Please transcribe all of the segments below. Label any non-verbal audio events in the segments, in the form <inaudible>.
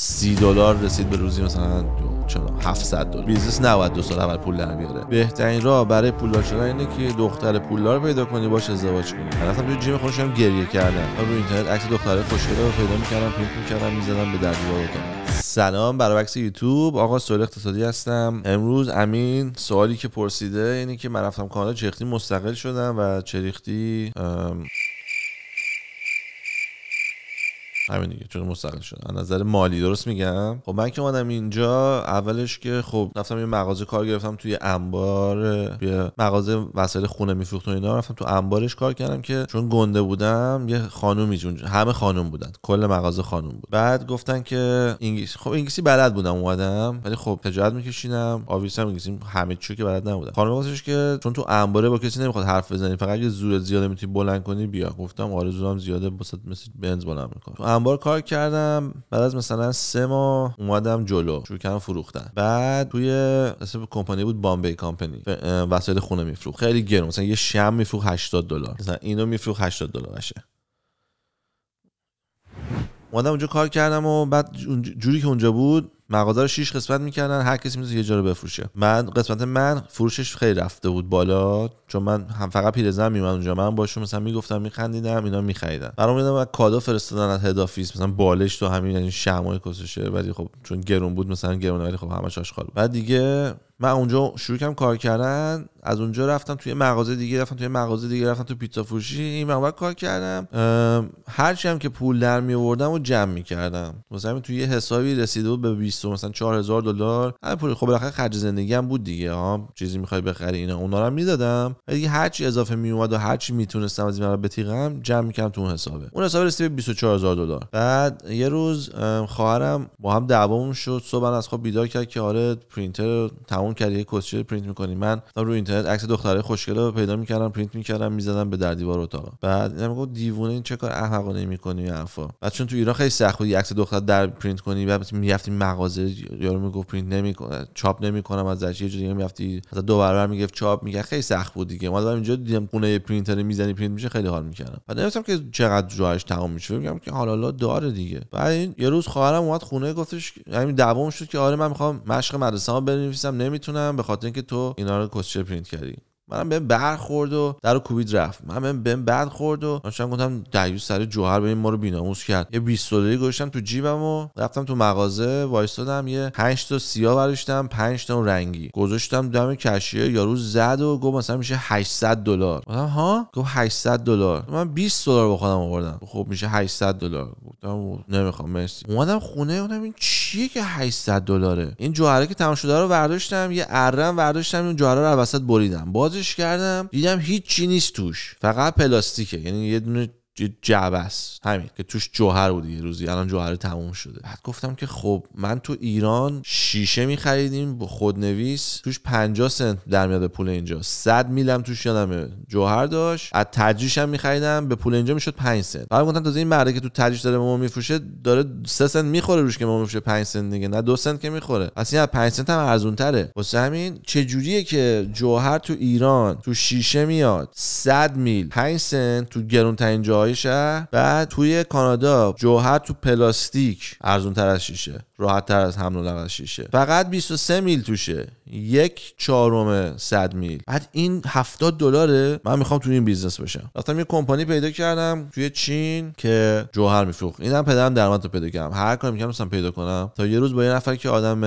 سی دلار رسید به روزی مثلا چون 700 دلار بیزنس نباید دو سال اول پول در بیاره بهترین راه برای پولدار شدن اینه که دختر پولدار پیدا کنی باش ازدواج کنی رفتم توی جیم خوشم گریه کردم رو اینترنت عکس دختره خوشگله رو پیدا میکردم پینک میکردم میزدم به در سلام عکس یوتیوب آقا سوال اقتصادی هستم امروز امین سوالی که پرسیده اینه که من رفتم کانادا چریختی مستقل شدم و چریختی همین دیگه چون مستقل شد. از نظر مالی درست میگم خب من که اومدم اینجا اولش که خب رفتم یه مغازه کار گرفتم توی انبار یه مغازه وسایل خونه میفروخت و اینا رفتم تو انبارش کار کردم که چون گنده بودم یه خانومی جون همه خانم بودن کل مغازه خانم بود بعد گفتن که انگلیسی خب انگلیسی بلد بودم اومدم ولی خب تجارت میکشیدم آویسم انگلیسی همه چی که بلد نبودم خانم گفتش که چون تو انباره با کسی نمیخواد حرف بزنی فقط یه زور زیاد میتونی بلند کنی بیا گفتم آره زورم زیاده مثل بنز بلند میکنم بار کار کردم بعد از مثلا سه ماه اومدم جلو شروع کردم فروختن بعد توی اسم کمپانی بود بامبی کمپانی وسایل خونه میفروخت خیلی گرون مثلا یه شم میفروخ 80 دلار مثلا اینو میفروخ 80 دلارشه اومدم اونجا کار کردم و بعد جوری که اونجا بود مغازه رو قسمت میکردن هر کسی میتونه یه جا رو بفروشه من قسمت من فروشش خیلی رفته بود بالا چون من هم فقط پیرزن میومد اونجا من باشون مثلا میگفتم میخندیدم اینا میخریدن برام میدادم کادو فرستادن از هد آفیس مثلا بالش تو همین این یعنی شمای کسشه ولی خب چون گرون بود مثلا گرون ولی خب همش آشغال بعد دیگه من اونجا شروع کردم کار کردن از اونجا رفتم توی مغازه دیگه رفتم توی مغازه دیگه رفتم تو پیتزا فروشی این موقع کار کردم هرچی هم که پول در می آوردم و جمع می کردم مثلا توی یه حسابی رسیده بود به 20 و مثلا 4000 دلار پول خب بالاخره خرج زندگی هم بود دیگه ها چیزی میخوای بخری اینا اونا رو میدادم و دیگه هر چی اضافه اومد و هر چی میتونستم از این بتیغم جمع میکردم تو اون حسابه اون حساب رسید به 24000 دلار بعد یه روز خواهرم با هم دعوامون شد صبح از خواب بیدار کرد که آره پرینتر تموم کردی یه کسچه پرینت میکنی من رو اینترنت عکس دختره خوشگل رو پیدا میکردم پرینت میکردم میزدم به در دیوار اتاق بعد اینا میگفت دیوونه این چه کار احمقانه میکنی حرفا بعد چون تو ایران خیلی سخت بود عکس دختر در پرینت کنی بعد میافتیم مغازه مغازه یارو میگفت پرینت نمیکنه چاپ نمیکنم از یه جوری میافتی از مثلا دو برابر میگفت چاپ میگه خیلی سخت بود دیگه ما اینجا دیدم خونه پرینتر میزنی پرینت میشه خیلی حال میکردم بعد نمیدونم که چقدر جایش تمام میشه میگم که حالا داره دیگه بعد این یه روز خواهرم اومد خونه گفتش همین دوام شد که آره من میخوام مشق مدرسه ها بنویسم نمیتونم به خاطر اینکه تو اینا رو پرینت کردی منم بهم برخورد و در کوبید رفت من بهم بعد خورد و داشتم گفتم دیوز سر جوهر این ما رو بیناموز کرد یه 20 دلاری گذاشتم تو جیبم و رفتم تو مغازه وایستادم یه 5 تا سیاه برداشتم 5 تا رنگی گذاشتم دم کشیه یارو زد و گفت مثلا میشه 800 دلار گفتم ها گفت 800 دلار من 20 دلار با خودم آوردم خب میشه 800 دلار گفتم نمیخوام مرسی اومدم خونه گفتم این چیه که 800 دلاره این جوهره که تمام شده رو برداشتم یه ارم برداشتم اون جوهره رو وسط بریدم باز بازش کردم دیدم هیچ چی نیست توش فقط پلاستیکه یعنی یه دونه جعبه است همین که توش جوهر بودی یه روزی الان جوهر تموم شده بعد گفتم که خب من تو ایران شیشه خریدیم با خودنویس توش 50 سنت در میاد پول اینجا 100 میلم توش یادم جوهر داشت از تجریش هم خریدم به پول اینجا میشد 5 سنت بعد گفتم تو این مرده که تو تجریش داره ما میفروشه داره 3 سنت میخوره روش که ما میفروشه 5 سنت دیگه نه 2 سنت که میخوره اصلا 5 سنت هم ارزون تره واسه همین چه جوریه که جوهر تو ایران تو شیشه میاد 100 میل 5 سنت تو گرون ترین جای های بعد توی کانادا جوهر تو پلاستیک ارزون تر از شیشه راحت تر از حمل و نقل شیشه فقط 23 میل توشه یک چهارم 100 میل بعد این 70 دلاره من میخوام تو این بیزنس بشم رفتم یه کمپانی پیدا کردم توی چین که جوهر میفروخت اینم پدرم درمت رو پیدا کردم هر کاری میکردم مثلا پیدا کنم تا یه روز با یه نفر که آدم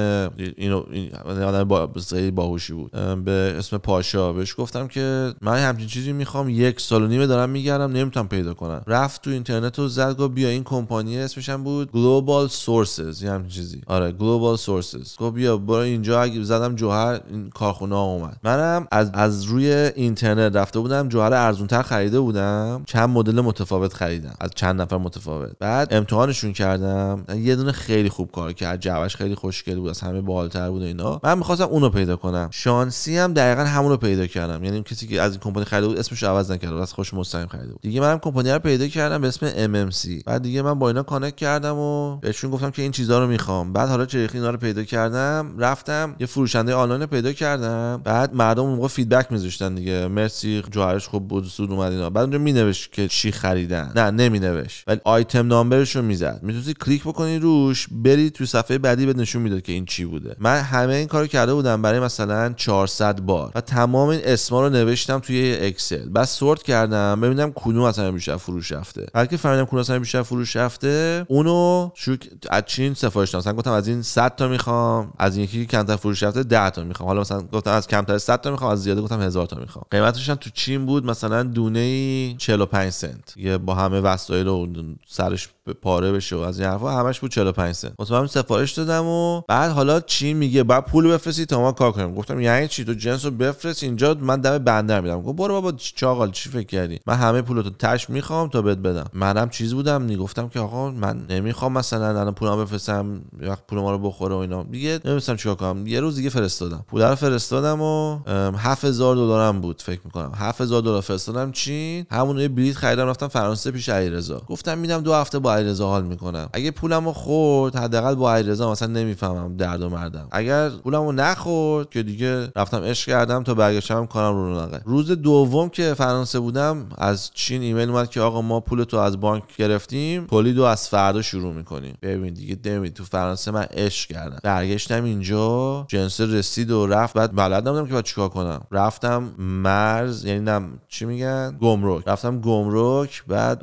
اینو آدم با باهوشی بود به اسم پاشا بهش گفتم که من همچین چیزی میخوام یک سال و نیمه دارم میگردم نمیتونم پیدا کنم میکنن رفت تو اینترنت و زد گفت بیا این کمپانی اسمش بود گلوبال سورسز یا همچین چیزی آره گلوبال سورسز گفت بیا برو اینجا اگه زدم جوهر این کارخونه ها اومد منم از از روی اینترنت رفته بودم جوهر ارزونتر خریده بودم چند مدل متفاوت خریدم از چند نفر متفاوت بعد امتحانشون کردم یه دونه خیلی خوب کار کرد جوش خیلی خوشگل بود از همه بالتر بود اینا من میخواستم اونو پیدا کنم شانسی هم دقیقا همونو پیدا کردم یعنی کسی که از این کمپانی خریده بود اسمش عوض نکرد از خوش مستقیم خریده بود دیگه منم کمپانی کمپانی پیدا کردم به اسم MMC بعد دیگه من با اینا کانکت کردم و بهشون گفتم که این چیزا رو میخوام بعد حالا چریخی اینا رو پیدا کردم رفتم یه فروشنده آنلاین پیدا کردم بعد مردم اون فیدبک میذاشتن دیگه مرسی جوهرش خوب بود سود اومد اینا بعد اونجا مینوشت که چی خریدن نه نمینوشت ولی آیتم نامبرش رو میزد میتونی کلیک بکنی روش بری تو صفحه بعدی به نشون میداد که این چی بوده من همه این کارو کرده بودم برای مثلا 400 بار و تمام این اسما رو نوشتم توی اکسل بعد سورت کردم ببینم کدوم مثلا فروش رفته هر که فهمیدم کرواسان بیشتر فروش رفته اونو شو از چین سفارش دادم گفتم از این 100 تا میخوام از این یکی کمتر فروش رفته 10 تا میخوام حالا مثلا گفتم از کمتر 100 تا میخوام از زیاده گفتم 1000 تا میخوام قیمتش هم تو چین بود مثلا دونه ای 45 سنت یه با همه وسایل و سرش پاره بشه و از این حرفا همش بود 45 سنت مطمئنم سفارش دادم و بعد حالا چین میگه بعد پول بفرستی تا ما کار کنیم گفتم یعنی چی تو جنسو بفرست اینجا من دم بندر میدم گفت برو بابا چاقال چی فکر کردی من همه پولتو تش میخوام میخوام تا بهت بدم منم چیز بودم نی که آقا من نمیخوام مثلا الان پولم بفرستم وقت پول ما رو بخوره و اینا دیگه نمیستم چیکار کنم یه روز دیگه فرستادم پول رو فرستادم و 7000 دلارم بود فکر میکنم 7000 دلار فرستادم چین همون یه بلیت خریدم رفتم فرانسه پیش علیرضا گفتم میدم دو هفته با علیرضا حال میکنم اگه پولمو خورد حداقل با علیرضا مثلا نمیفهمم درد و مردم اگر پولمو نخورد که دیگه رفتم عشق کردم تا برگشتم کارم رو نقه روز دوم که فرانسه بودم از چین ایمیل اومد که آقا ما پول تو از بانک گرفتیم تولید رو از فردا شروع میکنیم ببین دیگه دمی تو فرانسه من عشق کردم برگشتم اینجا جنس رسید و رفت بعد بلد نبودم که باید چیکار کنم رفتم مرز یعنی نم چی میگن گمرک رفتم گمرک بعد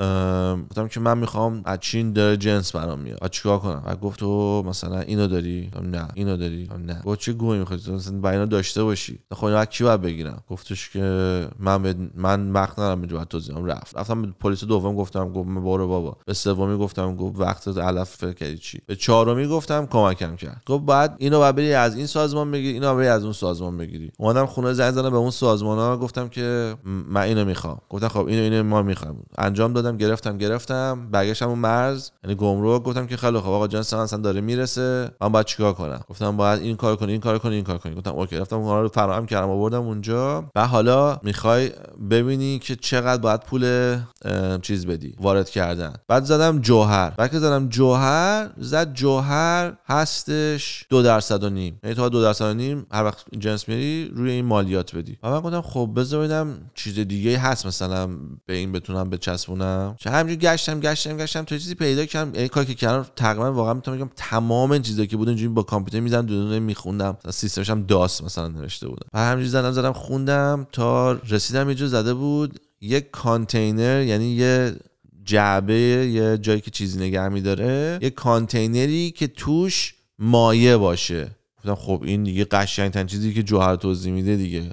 گفتم که من میخوام از چین داره جنس برام میاد بعد چیکار کنم بعد گفت تو مثلا اینو داری نه اینو داری نه گفت چه گوی میخوای مثلا با داشته باشی خب اینا کی باید بگیرم گفتش که من من وقت ندارم اینجا توضیحم رفت رفتم پلیس دوم گفتم گفت برو بابا به سومی گفتم گفت وقت علف فکر کردی چی به چهارمی گفتم کمکم کرد گفت بعد اینو بعد بری از این سازمان بگیری اینو بری از اون سازمان بگیری اومدم خونه زنگ زدم به اون سازمان ها گفتم که من اینو میخوام گفتم خب اینو اینو ما میخوام انجام دادم گرفتم گرفتم برگشتم اون مرز یعنی گمرک گفتم که خیلی خب آقا جان سن داره میرسه من باید چیکار کنم گفتم باید این کار کنی این کار کنی این کار کنی گفتم اوکی رفتم اونها رو فراهم کردم آوردم اونجا و حالا میخوای ببینی که چقدر باید پول چیز بدی وارد کردن بعد زدم جوهر بعد که زدم جوهر زد جوهر هستش دو درصد و نیم یعنی تا دو درصد و نیم هر وقت جنس میری روی این مالیات بدی و من گفتم خب بذار چیز دیگه هست مثلا به این بتونم بچسبونم چه همینجوری گشتم گشتم گشتم تو چیزی پیدا کردم یعنی کاری که کردم تقریبا واقعا میتونم بگم تمام این چیزایی که بود اینجوری با کامپیوتر میزدم دونه میخوندم سیستمش هم داس مثلا نوشته بودم و همینجوری زدم زدم خوندم تا رسیدم یه زده بود یک کانتینر یعنی یه جعبه یه جایی که چیزی نگه میداره یه کانتینری که توش مایه باشه گفتم خب این دیگه قشنگ تن چیزی که جوهر توضیح میده دیگه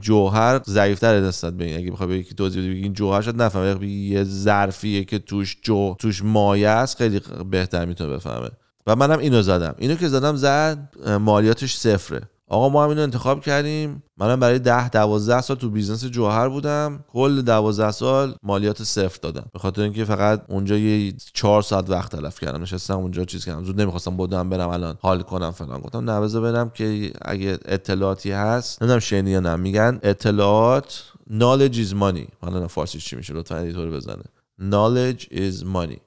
جوهر ضعیفتر دستت به اگه بخوای یکی توضیح بگی این جوهر شد نفهمه یه ظرفیه که توش جو توش مایه است خیلی بهتر میتونه بفهمه و منم اینو زدم اینو که زدم زد مالیاتش صفره آقا ما همین انتخاب کردیم منم برای ده 12 سال تو بیزنس جوهر بودم کل دوازده سال مالیات صفر دادم به خاطر اینکه فقط اونجا یه چهار ساعت وقت تلف کردم نشستم اونجا چیز کردم زود نمیخواستم بودم برم الان حال کنم فلان گفتم نوزه برم که اگه اطلاعاتی هست نمیدونم شنی یا نه میگن اطلاعات knowledge is money حالا فارسی چی میشه لطفا بزنه knowledge is money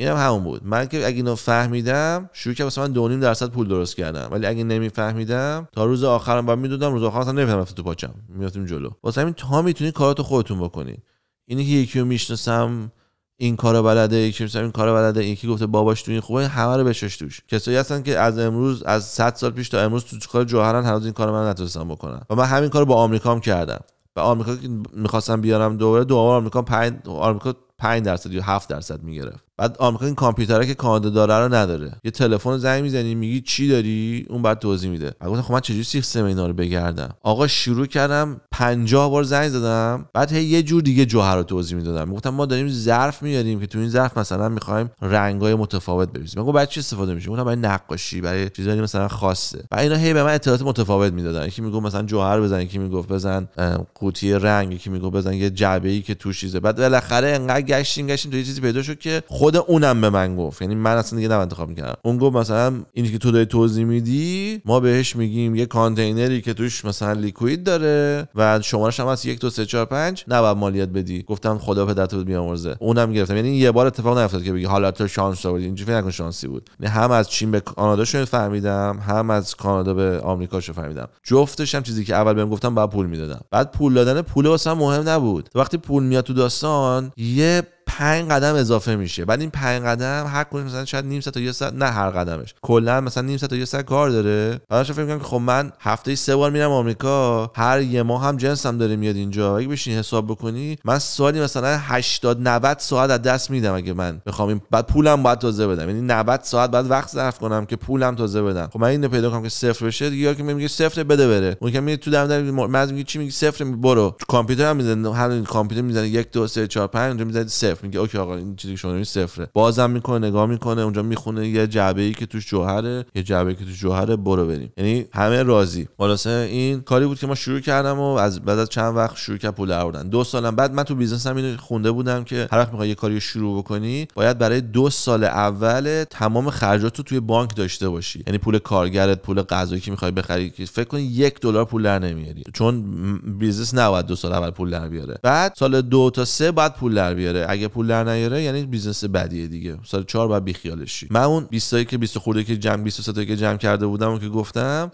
اینم هم همون بود من که اگه اینو فهمیدم شروع که مثلا من نیم درصد پول درست کردم ولی اگه نمیفهمیدم تا روز آخرم با میدونم روز آخرم اصلا نمیفهمم تو پاچم میافتیم جلو واسه همین تا میتونی کارات خودتون بکنید اینی که یکی رو میشناسم این کار بلده یکی مثلا این کارو بلده یکی گفته باباش تو این خوبه همه رو بشش توش کسایی هستن که از امروز از 100 سال پیش تا امروز تو کار جوهرن هنوز این کار من نتونستم بکنم و من همین کارو با آمریکا هم کردم به آمریکا که میخواستم بیارم دوباره دوباره آمریکا 5 آمریکا 5 درصد یا 7 درصد میگرفت بعد آمریکا این کامپیوتره که کانادا داره رو نداره یه تلفن زنگ میزنی میگی چی داری اون بعد توضیح میده گفتم خب من چجوری سیستم اینا رو بگردم آقا شروع کردم 50 بار زنگ زدم بعد هی یه جور دیگه جوهر رو توضیح میدادم میگفتم ما داریم ظرف میاریم که تو این ظرف مثلا میخوایم رنگای متفاوت بریزیم من بعد چی استفاده میشه گفتم برای نقاشی برای چیزایی مثلا خاصه و اینا هی به من اطلاعات متفاوت میدادن یکی میگفت مثلا جوهر بزن یکی میگفت بزن قوطی رنگ یکی میگفت بزن یه جعبه ای که تو چیزه بعد بالاخره انقدر گشتیم گشتیم تو یه چیزی پیدا شد که خود خود اونم به من گفت یعنی من اصلا دیگه نم انتخاب میکردم اون گفت مثلا اینی که تو داری توضیح میدی ما بهش میگیم یه کانتینری که توش مثلا لیکوید داره و شمارش هم از یک دو سه چهار نه نباید مالیات بدی گفتم خدا پدرت بود بیامرزه اونم گرفتم یعنی یه بار اتفاق نیفتاد که بگی حالا تو شانس آوردی اینجوری نکن شانسی بود یعنی هم از چین به کانادا شو فهمیدم هم از کانادا به آمریکا شو فهمیدم جفتش هم چیزی که اول بهم گفتم بعد پول میدادم بعد پول دادن پول واسه مهم نبود وقتی پول میاد تو داستان یه پنج قدم اضافه میشه بعد این پنج قدم هر کدوم مثلا شاید نیم ساعت تا یه ساعت نه هر قدمش کلا مثلا نیم ساعت تا یه ساعت کار داره شو فکر میکنم که خب من هفته سه بار میرم آمریکا هر یه ماه هم جنسم داره میاد اینجا اگه بشین حساب بکنی من سالی مثلا 80 90 ساعت از دست میدم اگه من بخوام این بعد پولم باید تازه بدم یعنی 90 ساعت بعد وقت صرف کنم که پولم تازه بدم خب من اینو پیدا کنم که صفر بشه یا که میگه صفر بده بره اون که تو دم دم میگه چی میگه صفر برو کامپیوتر میزنه هر کامپیوتر میزنه 1 2 3 4 5 اونجا میزنه صفر میگه اوکی آقا این چیزی که شما صفره بازم میکنه نگاه میکنه اونجا میخونه یه جعبه ای که توش جوهره یه جعبه که توش جوهره برو بریم یعنی همه راضی خلاصه این کاری بود که ما شروع کردم و از بعد از چند وقت شروع کرد پول آوردن دو سالم بعد من تو بیزنس هم اینو خونده بودم که هر وقت میخوای یه کاری شروع بکنی باید برای دو سال اول تمام خرجات رو توی بانک داشته باشی یعنی پول کارگرت پول غذایی که میخوای بخری که فکر کن یک دلار پول در نمیاری چون بیزنس نباید دو سال اول پول در بیاره بعد سال دو تا سه بعد پول در بیاره اگه پول در نیاره یعنی بیزنس بدیه دیگه سال 4 بعد خیالش شی من اون 20 تایی که 20 خورده که جمع 23 تایی که جمع کرده بودم و که گفتم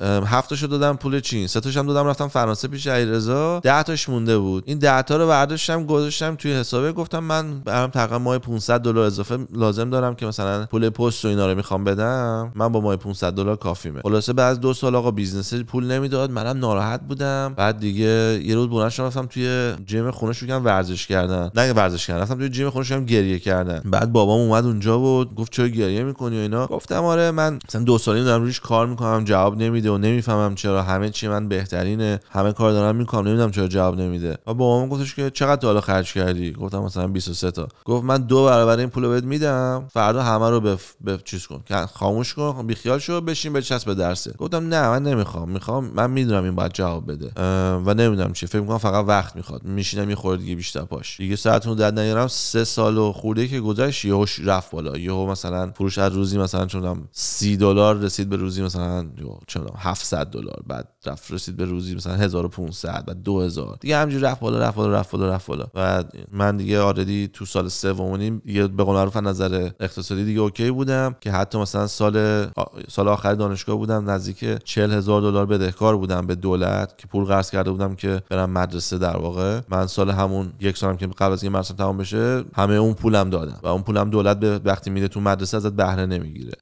تاشو دادم پول چین سه تاشم دادم رفتم فرانسه پیش علیرضا 10 تاش مونده بود این 10 تا رو برداشتم گذاشتم توی حسابه گفتم من برام تقریبا ماه 500 دلار اضافه لازم دارم که مثلا پول پست و اینا رو میخوام بدم من با ماه 500 دلار کافیمه خلاصه بعد دو سال آقا بیزنس پول نمیداد منم ناراحت بودم بعد دیگه یه روز بلند رفتم توی جیم خونه شو ورزش کردن نه ورزش کردن رفتم توی تیم خودش گریه کردن بعد بابام اومد اونجا و گفت چرا گریه میکنی و اینا گفتم آره من مثلا دو سالی دارم روش کار میکنم جواب نمیده و نمیفهمم چرا همه چی من بهترینه همه کار دارم میکنم نمیدونم چرا جواب نمیده و بابام گفتش که چقدر تو حالا خرج کردی گفتم مثلا 23 تا گفت من دو برابر این پولو بهت میدم فردا همه رو بف... بف... چیز کن خاموش کن خب بیخیال شو بشین به چسب درسه گفتم نه من نمیخوام میخوام من میدونم این باید جواب بده و نمیدونم چی فکر میکنم فقط وقت میخواد میشینم یه خورده بیشتر پاش دیگه ساعتونو در نیارم سه سال و خورده که گذشت یهو رفت بالا یهو مثلا فروش از روزی مثلا چون 30 دلار رسید به روزی مثلا چون 700 دلار بعد رفت رسید به روزی مثلا 1500 بعد 2000 دیگه همینجوری رفت بالا رفت بالا رفت بالا رفت بالا و من دیگه آردی تو سال سوم و نیم یه به قول معروف نظر اقتصادی دیگه اوکی بودم که حتی مثلا سال سال آخر دانشگاه بودم نزدیک 40000 هزار دلار بدهکار بودم به دولت که پول قرض کرده بودم که برم مدرسه در واقع من سال همون یک سالم که قبل از این مدرسه تمام بشه همه اون پولم دادم و اون پولم دولت به وقتی میده تو مدرسه ازت بهره نمیگیره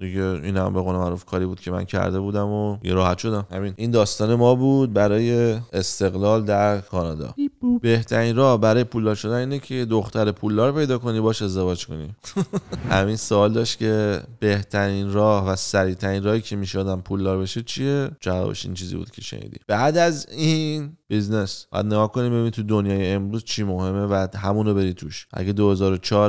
دیگه این هم به قول معروف کاری بود که من کرده بودم و یه راحت شدم همین این داستان ما بود برای استقلال در کانادا بهترین راه برای پولدار شدن اینه که دختر پولدار پیدا کنی باش ازدواج کنی <laughs> همین سوال داشت که بهترین راه و سریعترین راهی که میشه آدم پولدار بشه چیه جوابش این چیزی بود که شنیدی بعد از این بیزنس بعد نگاه کنیم ببین تو دنیای امروز چی مهمه و همونو بری تو اگه 2004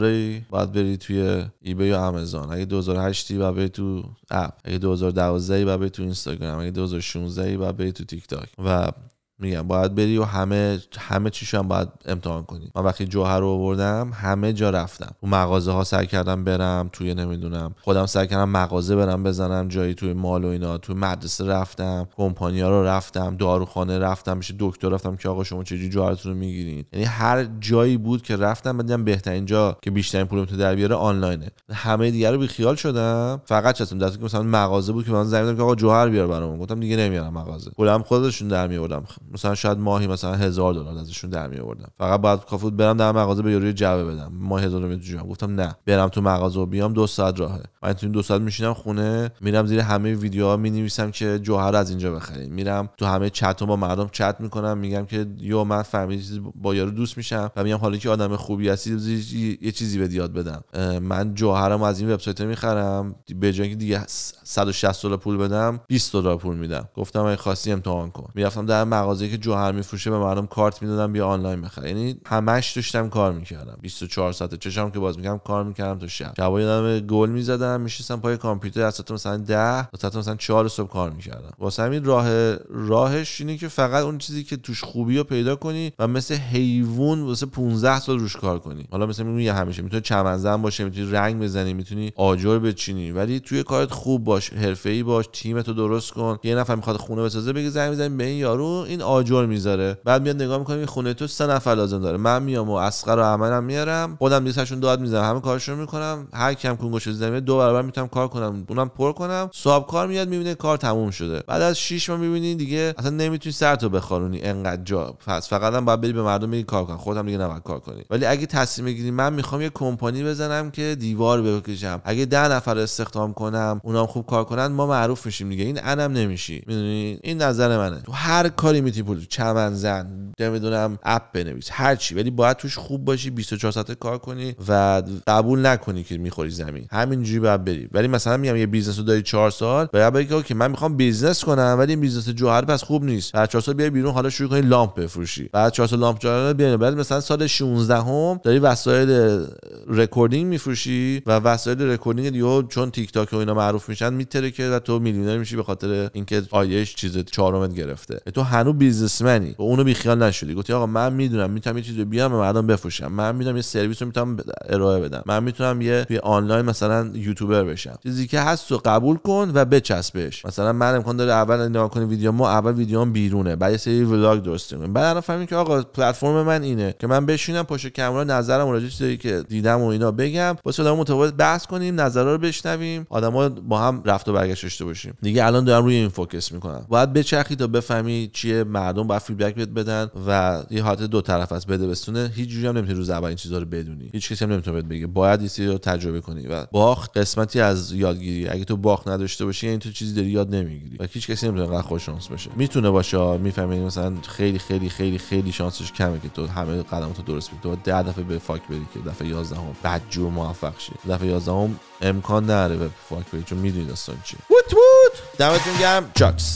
باید بری توی ایبی یا آمازون اگه 2008 باید بری تو اپ اگه 2012 باید بری تو اینستاگرام اگه 2016 باید بری تو تیک تاک و میگم باید بری و همه همه چیشو هم باید امتحان کنی من وقتی جوهر رو آوردم همه جا رفتم تو مغازه ها سر کردم برم توی نمیدونم خودم سر کردم مغازه برم بزنم جایی توی مال و اینا توی مدرسه رفتم کمپانی ها رو رفتم داروخانه رفتم میشه دکتر رفتم که آقا شما چجوری جوهرتون رو میگیرین یعنی هر جایی بود که رفتم دیدم بهترین جا که بیشترین پولم تو در بیاره آنلاینه همه دیگه رو بیخیال شدم فقط چستم دست مثلا مغازه بود که من زنگ که آقا جوهر بیار برام گفتم دیگه نمیارم مغازه خودشون در میوردم مثلا شاید ماهی مثلا هزار دلار ازشون در می فقط باید کافوت برم در مغازه به یارو جعبه بدم ما هزار دلار گفتم نه برم تو مغازه و بیام دو ساعت راهه من تو این دو ساعت میشینم خونه میرم زیر همه ویدیوها می نویسم که جوهر از اینجا بخرین میرم تو همه چت با مردم چت میکنم میگم که یو من فهمیدم با یارو دوست میشم و میگم حالا که آدم خوبی هستی یه چیزی به یاد بدم من جوهرم از این وبسایت میخرم به جای اینکه دیگه 160 دلار پول بدم 20 دلار پول میدم گفتم اگه خواستی امتحان کن میرفتم در مغازه مغازه که جوهر میفروشه به مردم کارت میدادم بیا آنلاین بخر یعنی همش داشتم کار میکردم 24 ساعته چشم که باز میکردم کار میکردم تا شب شبای دم گل میزدم میشستم پای کامپیوتر از ساعت مثلا 10 تا ساعت مثلا 4 صبح کار میکردم واسه همین راه راهش اینه که فقط اون چیزی که توش خوبی رو پیدا کنی و مثل حیوان واسه 15 سال روش کار کنی حالا مثلا میگم همیشه میتونی چمنزن باشه میتونی رنگ بزنی میتونی آجر بچینی ولی توی کارت خوب باش حرفه‌ای باش تیمتو درست کن یه نفر میخواد خونه بسازه بگی زنگ بزنیم به این یارو این آجر میذاره بعد میاد نگاه میکنه خونه تو سه نفر لازم داره من میام و اسقر و امنم میارم خودم لیستشون داد میذارم همه کارشون میکنم هر کم کون زمین دو برابر میتونم کار کنم اونم پر کنم صاحب کار میاد میبینه کار تموم شده بعد از 6 ماه میبینی دیگه اصلا نمیتونی سرتو بخارونی انقدر جا پس فقط هم باید بری به مردم بگی کار کن خودم دیگه نباید کار کنی ولی اگه تصمیم بگیری من میخوام یه کمپانی بزنم که دیوار بکشم اگه ده نفر استخدام کنم اونام خوب کار کنن ما معروف میشیم دیگه این انم نمیشی میدونی این نظر منه تو هر کاری پولو چمن زن نمیدونم اپ بنویس هر چی ولی باید توش خوب باشی 24 ساعته کار کنی و قبول نکنی که میخوری زمین همینجوری باید بری ولی مثلا میگم یه بیزنس رو داری 4 سال باید بگی که من میخوام بیزنس کنم ولی بیزنس جوهر پس خوب نیست بعد 4 سال بیای بیرون حالا شروع کنی لامپ بفروشی بعد 4 سال لامپ جوهر بیای بعد مثلا سال 16 هم داری وسایل رکوردینگ میفروشی و وسایل رکوردینگ دیو چون تیک تاک و اینا معروف میشن میتره که و تو میلیونر میشی به خاطر اینکه آیش چیز چهارمت گرفته تو هنوز بیزنسمنی و اونو بیخیال نشدی گفتی آقا من میدونم میتونم یه چیزی بیام به مردم بفروشم من میدونم یه سرویس رو میتونم ارائه بدم من میتونم یه توی آنلاین مثلا یوتیوبر بشم چیزی که هست و قبول کن و بچسبش مثلا من امکان داره اول نگاه کنی ویدیو ما اول ویدیوام بیرونه بعد یه سری ولاگ درست کنیم بعد الان فهمیدم که آقا پلتفرم من اینه که من بشینم پشت کامرا نظرم راجع چیزی که دیدم و اینا بگم واسه آدم متفاوت بحث کنیم نظرا رو بشنویم آدما با هم رفت و برگشت داشته باشیم دیگه الان دارم روی این فوکس میکنم باید بچرخی تا بفهمی چیه مردم باید فیدبک بهت بدن و یه حالت دو طرف از بده بستونه هیچ جوری هم نمیتونی روز اول این چیزا رو بدونی هیچ کسی هم نمیتونه بهت بگه باید این رو تجربه کنی و باخت قسمتی از یادگیری اگه تو باخت نداشته باشی یعنی تو چیزی داری یاد نمیگیری و هیچ کسی نمیتونه خوش شانس باشه میتونه باشه میفهمی یعنی مثلا خیلی خیلی خیلی خیلی شانسش کمه که تو همه قدماتو درست بگیری تو ده دفعه به فاک بری که دفعه 11 هم بدجور موفق شی دفعه 11 هم امکان نداره به فاک بری چون میدونی داستان چیه بوت بوت دمتون گرم چاکس